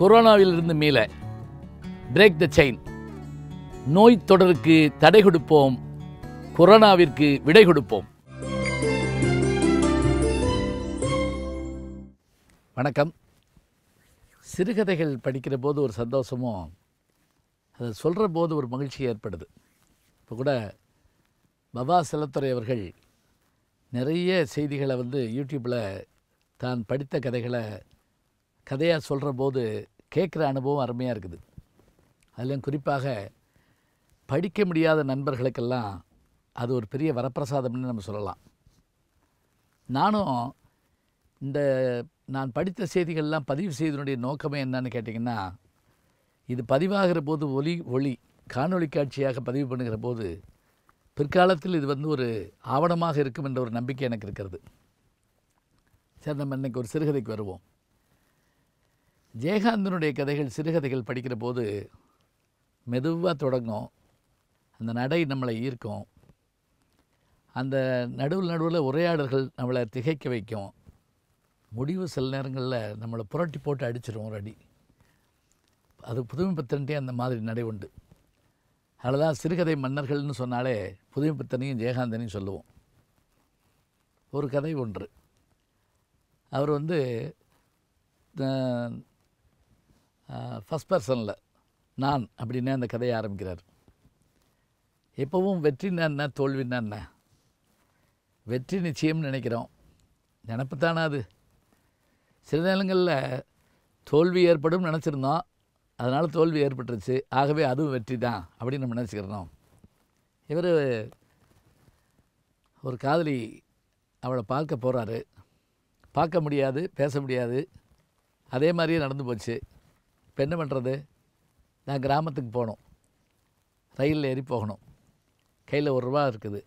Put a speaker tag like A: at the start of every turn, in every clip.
A: கொரோனாவிலிருந்து மீள break the chain நோய் தொடருக்கு தடை கொடுப்போம் கொரோனாவிற்கு விடை கொடுப்போம் வணக்கம் சிறுகதைகள் படிக்கிற போது ஒரு சந்தோஷமும் அதை சொல்கிற போது ஒரு மகிழ்ச்சி ஏற்படுது இப்போ கூட பபா செல்லத்துறை அவர்கள் நிறைய செய்திகளை வந்து யூடியூப்பில் தான் படித்த கதைகளை கதையாக சொல்கிற போது கேட்குற அனுபவம் அருமையாக இருக்குது அதில் குறிப்பாக படிக்க முடியாத நண்பர்களுக்கெல்லாம் அது ஒரு பெரிய வரப்பிரசாதம்னு நம்ம சொல்லலாம் நானும் இந்த நான் படித்த செய்திகள்லாம் பதிவு செய்தனுடைய நோக்கமே என்னன்னு கேட்டிங்கன்னா இது பதிவாகிற போது ஒலி ஒளி காணொளி காட்சியாக பதிவு பண்ணுகிற போது பிற்காலத்தில் இது வந்து ஒரு ஆவணமாக இருக்கும் என்ற ஒரு நம்பிக்கை எனக்கு இருக்கிறது சரி நம்ம இன்றைக்கி ஒரு சிறுகதைக்கு வருவோம் ஜெயகாந்தனுடைய கதைகள் சிறுகதைகள் படிக்கிற போது மெதுவாக தொடங்கும் அந்த நடை நம்மளை ஈர்க்கும் அந்த நடுவில் நடுவில் உரையாடல்கள் நம்மளை திகைக்க வைக்கும் முடிவு சில நேரங்களில் நம்மளை புரட்டி போட்டு அடிச்சிடும் ஒரு அடி அது புதுமை பத்திரன்ட்டே அந்த மாதிரி நடை உண்டு அதனால் சிறுகதை மன்னர்கள்னு சொன்னாலே புதுமை பத்திரனையும் ஜெயகாந்தனையும் சொல்லுவோம் ஒரு கதை ஒன்று அவர் வந்து ஃபஸ்ட் பர்சனில் நான் அப்படின்னே அந்த கதையை ஆரம்பிக்கிறார் எப்போவும் வெற்றினா என்ன தோல்வி என்ன வெற்றி நிச்சயம்னு நினைக்கிறோம் நினப்பு தானா அது சில நேரங்களில் தோல்வி ஏற்படும் நினச்சிருந்தோம் அதனால் தோல்வி ஏற்பட்டுருச்சு ஆகவே அதுவும் வெற்றி தான் அப்படின்னு நம்ம நினச்சிக்கிறோம் இவர் ஒரு காதலி அவளை பார்க்க போகிறாரு பார்க்க முடியாது பேச முடியாது அதே மாதிரியே நடந்து போச்சு இப்போ என்ன பண்ணுறது நான் கிராமத்துக்கு போகணும் ரயிலில் ஏறி போகணும் கையில் ஒரு ரூபா இருக்குது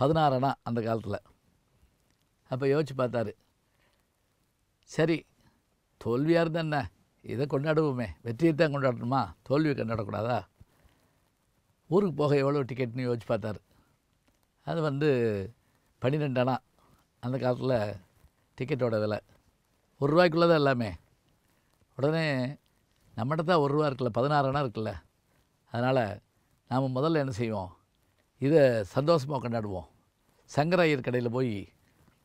A: பதினாறுனா அந்த காலத்தில் அப்போ யோசிச்சு பார்த்தாரு சரி தோல்வியாக இருந்தால் என்ன இதை கொண்டாடுவோமே வெற்றியை தான் கொண்டாடணுமா தோல்வியை கொண்டாடக்கூடாதா ஊருக்கு போக எவ்வளோ டிக்கெட்னு யோசிச்சு பார்த்தார் அது வந்து பன்னிரெண்டு அணா அந்த காலத்தில் டிக்கெட்டோட விலை ஒரு ரூபாய்க்குள்ளே தான் எல்லாமே உடனே நம்மகிட்ட தான் ஒரு ரூபா இருக்குல்ல பதினாறுனா இருக்குல்ல அதனால் நாம் முதல்ல என்ன செய்வோம் இதை சந்தோஷமாக கொண்டாடுவோம் சங்கராயர் கடையில் போய்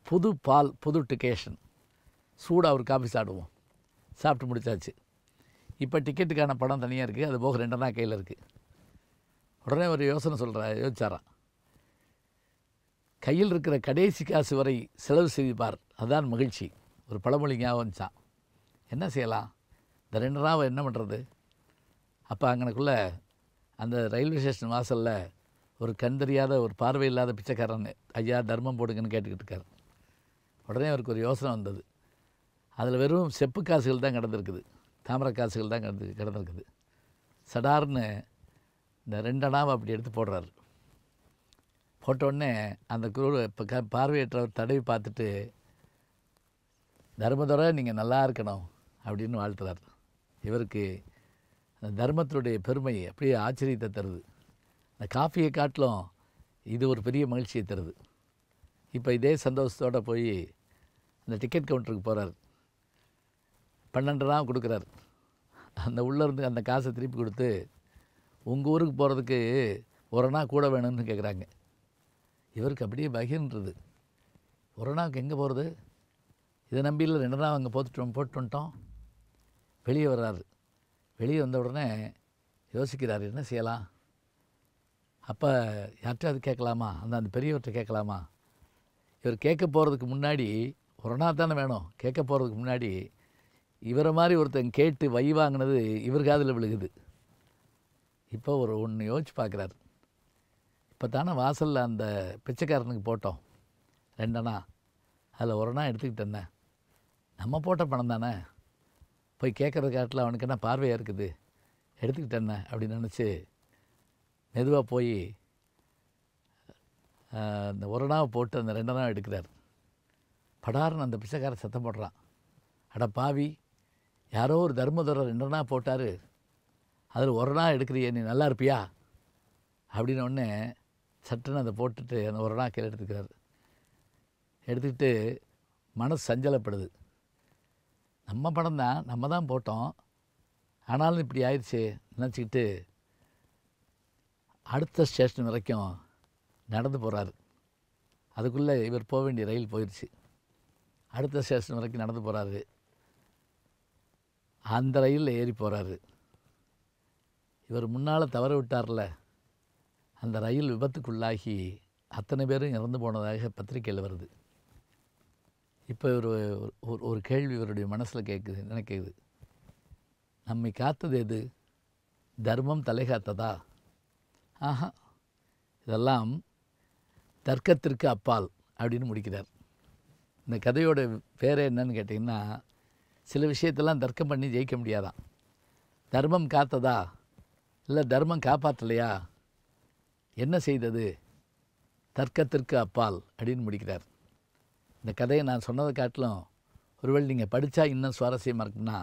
A: புது பால் புது டிக்கேஷன் சூடாக ஒரு காஃபி சாப்பிடுவோம் சாப்பிட்டு முடித்தாச்சு இப்போ டிக்கெட்டுக்கான படம் தனியாக இருக்குது அது போக ரெண்டனா கையில் இருக்குது உடனே ஒரு யோசனை சொல்கிற யோசிச்சாரான் கையில் இருக்கிற கடைசி காசு வரை செலவு செய்திப்பார் அதுதான் மகிழ்ச்சி ஒரு பழமொழி ஞாபகம் என்ன செய்யலாம் இந்த ரெண்டு நாள் என்ன பண்ணுறது அப்போ அங்கனக்குள்ளே அந்த ரயில்வே ஸ்டேஷன் வாசலில் ஒரு கண் தெரியாத ஒரு பார்வை இல்லாத பிச்சைக்காரன் ஐயா தர்மம் போடுங்கன்னு கேட்டுக்கிட்டு இருக்கார் உடனே அவருக்கு ஒரு யோசனை வந்தது அதில் வெறும் செப்பு காசுகள் தான் கிடந்திருக்குது தாமிர காசுகள் தான் கிடந்து கிடந்திருக்குது சடார்னு இந்த ரெண்டடாவை அப்படி எடுத்து போடுறாரு போட்டோடனே அந்த குரு இப்போ க பார்வையற்றவர் தடவி பார்த்துட்டு தர்மதுரை நீங்கள் நல்லா இருக்கணும் அப்படின்னு வாழ்த்துறாரு இவருக்கு அந்த தர்மத்தினுடைய பெருமை அப்படியே ஆச்சரியத்தை தருது அந்த காஃபியை காட்டிலும் இது ஒரு பெரிய மகிழ்ச்சியை தருது இப்போ இதே சந்தோஷத்தோடு போய் அந்த டிக்கெட் கவுண்டருக்கு போகிறார் பன்னெண்டு ரூபா கொடுக்குறார் அந்த உள்ளேருந்து அந்த காசை திருப்பி கொடுத்து உங்கள் ஊருக்கு போகிறதுக்கு ஒரணா கூட வேணும்னு கேட்குறாங்க இவருக்கு அப்படியே பகிர்ன்றது ஒரணாவுக்கு எங்கே போகிறது இதை நம்பியில் ரெண்டு நாள் அங்கே போட்டுட்டோம் போட்டு வெளியே வர்றாரு வெளியே வந்த உடனே யோசிக்கிறார் என்ன செய்யலாம் அப்போ யார்கிட்டயாவது கேட்கலாமா அந்த அந்த பெரியவர்கிட்ட கேட்கலாமா இவர் கேட்க போகிறதுக்கு முன்னாடி ஒரு நாள் தானே வேணும் கேட்க போகிறதுக்கு முன்னாடி இவரை மாதிரி ஒருத்தன் கேட்டு வை வாங்கினது இவர் காதில் விழுகுது இப்போ ஒரு ஒன்று யோசிச்சு பார்க்குறாரு இப்போ தானே வாசலில் அந்த பிச்சைக்காரனுக்கு போட்டோம் ரெண்டனா அதில் ஒரு நாள் எடுத்துக்கிட்டேன்னே நம்ம போட்ட பணம் தானே போய் கேட்குறது காட்டில் அவனுக்கு என்ன பார்வையாக இருக்குது எடுத்துக்கிட்டேன்ன அப்படின்னு நினச்சி மெதுவாக போய் அந்த ஒரு நாள் போட்டு அந்த ரெண்டு நாள் எடுக்கிறார் படார்னு அந்த பிச்சைக்கார சத்தம் போடுறான் அட பாவி யாரோ ஒரு தர்மதுரர் ரெண்டு நாள் போட்டார் அதில் ஒரு நாள் எடுக்கிறியே நீ நல்லா இருப்பியா அப்படின்னு ஒன்று சட்டுன்னு அதை போட்டுட்டு அந்த ஒரு நாள் கீழே எடுத்துக்கிறார் எடுத்துக்கிட்டு மனசு சஞ்சலப்படுது நம்ம படம் தான் நம்ம தான் போட்டோம் ஆனாலும் இப்படி ஆயிடுச்சு நினச்சிக்கிட்டு அடுத்த ஸ்டேஷன் வரைக்கும் நடந்து போகிறாரு அதுக்குள்ளே இவர் போக வேண்டிய ரயில் போயிடுச்சு அடுத்த ஸ்டேஷன் வரைக்கும் நடந்து போகிறாரு அந்த ரயிலில் ஏறி போகிறாரு இவர் முன்னால் தவற விட்டார்ல அந்த ரயில் விபத்துக்குள்ளாகி அத்தனை பேரும் இறந்து போனதாக பத்திரிக்கையில் வருது இப்போ ஒரு ஒரு ஒரு கேள்வி இவருடைய மனசில் கேட்குது என்ன கேக்குது நம்மை காத்தது எது தர்மம் தலை காத்ததா ஆஹா இதெல்லாம் தர்க்கத்திற்கு அப்பால் அப்படின்னு முடிக்கிறார் இந்த கதையோட பேர் என்னன்னு கேட்டிங்கன்னா சில விஷயத்தெல்லாம் தர்க்கம் பண்ணி ஜெயிக்க முடியாதான் தர்மம் காத்ததா இல்லை தர்மம் காப்பாற்றலையா என்ன செய்தது தர்க்கத்திற்கு அப்பால் அப்படின்னு முடிக்கிறார் இந்த கதையை நான் சொன்னதை காட்டிலும் ஒருவேளை நீங்கள் படித்தா இன்னும் சுவாரஸ்யமாக இருக்குன்னா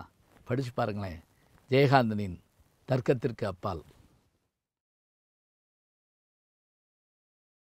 A: படித்து பாருங்களேன் ஜெயகாந்தனின் தர்க்கத்திற்கு அப்பால்